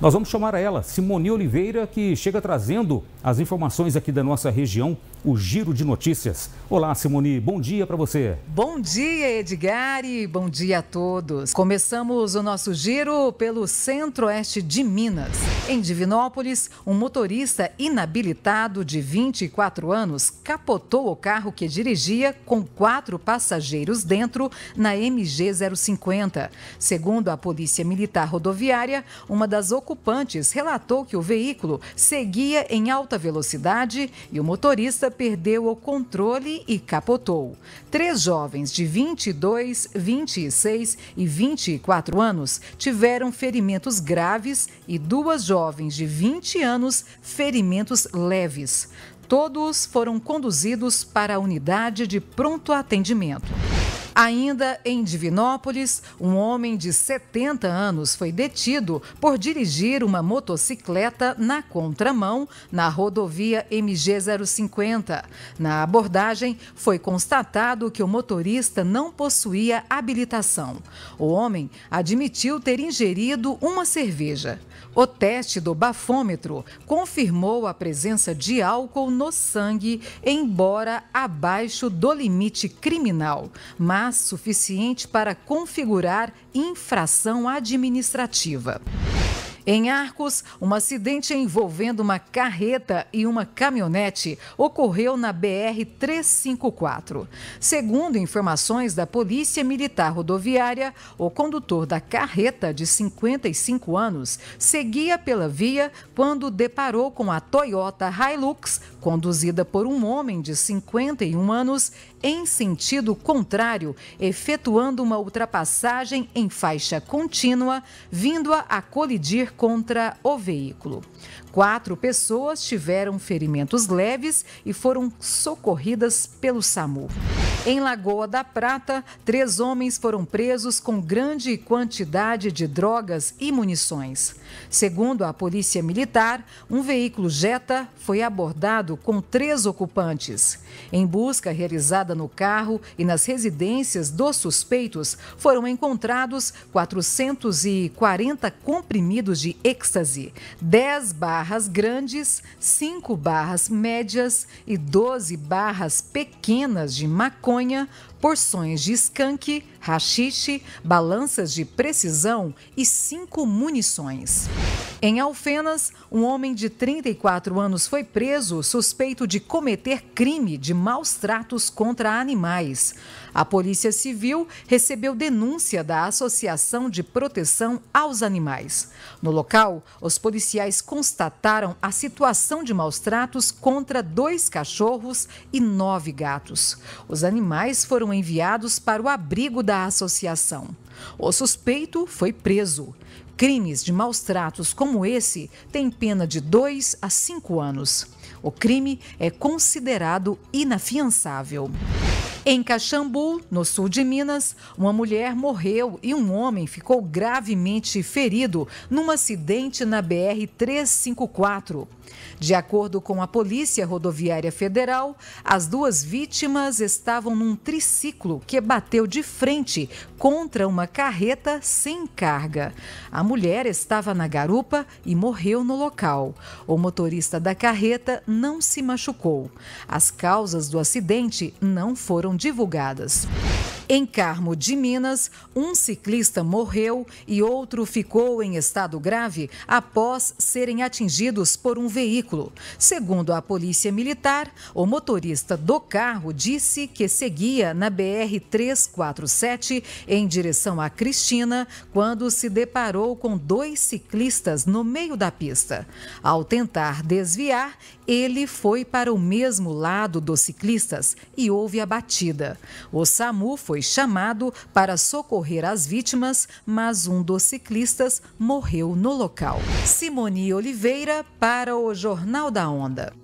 Nós vamos chamar a ela, Simone Oliveira, que chega trazendo as informações aqui da nossa região, o Giro de Notícias. Olá, Simone, bom dia para você. Bom dia, Edgar, e bom dia a todos. Começamos o nosso giro pelo centro-oeste de Minas. Em Divinópolis, um motorista inabilitado de 24 anos capotou o carro que dirigia com quatro passageiros dentro na MG 050. Segundo a Polícia Militar Rodoviária, uma das ocorrências ocupantes relatou que o veículo seguia em alta velocidade e o motorista perdeu o controle e capotou. Três jovens de 22, 26 e 24 anos tiveram ferimentos graves e duas jovens de 20 anos ferimentos leves. Todos foram conduzidos para a unidade de pronto atendimento. Ainda em Divinópolis, um homem de 70 anos foi detido por dirigir uma motocicleta na contramão na rodovia MG 050. Na abordagem, foi constatado que o motorista não possuía habilitação. O homem admitiu ter ingerido uma cerveja. O teste do bafômetro confirmou a presença de álcool no sangue, embora abaixo do limite criminal, mas suficiente para configurar infração administrativa. Em Arcos, um acidente envolvendo uma carreta e uma caminhonete ocorreu na BR-354. Segundo informações da Polícia Militar Rodoviária, o condutor da carreta, de 55 anos, seguia pela via quando deparou com a Toyota Hilux, conduzida por um homem de 51 anos, em sentido contrário, efetuando uma ultrapassagem em faixa contínua, vindo a colidir contra o veículo. Quatro pessoas tiveram ferimentos leves e foram socorridas pelo SAMU. Em Lagoa da Prata, três homens foram presos com grande quantidade de drogas e munições. Segundo a Polícia Militar, um veículo Jetta foi abordado com três ocupantes. Em busca realizada no carro e nas residências dos suspeitos, foram encontrados 440 comprimidos de êxtase, 10 barras grandes, 5 barras médias e 12 barras pequenas de maconha maconha, porções de skunk, rachixe, balanças de precisão e cinco munições. Em Alfenas, um homem de 34 anos foi preso suspeito de cometer crime de maus tratos contra animais. A Polícia Civil recebeu denúncia da Associação de Proteção aos Animais. No local, os policiais constataram a situação de maus tratos contra dois cachorros e nove gatos. Os animais foram enviados para o abrigo da associação. O suspeito foi preso. Crimes de maus tratos como esse têm pena de 2 a 5 anos. O crime é considerado inafiançável. Em Caxambu, no sul de Minas, uma mulher morreu e um homem ficou gravemente ferido num acidente na BR-354. De acordo com a Polícia Rodoviária Federal, as duas vítimas estavam num triciclo que bateu de frente contra uma carreta sem carga. A mulher estava na garupa e morreu no local. O motorista da carreta não se machucou. As causas do acidente não foram divulgadas. Em Carmo de Minas, um ciclista morreu e outro ficou em estado grave após serem atingidos por um veículo. Segundo a Polícia Militar, o motorista do carro disse que seguia na BR 347 em direção a Cristina quando se deparou com dois ciclistas no meio da pista. Ao tentar desviar, ele foi para o mesmo lado dos ciclistas e houve a batida. O SAMU foi foi chamado para socorrer as vítimas, mas um dos ciclistas morreu no local. Simone Oliveira para o Jornal da Onda.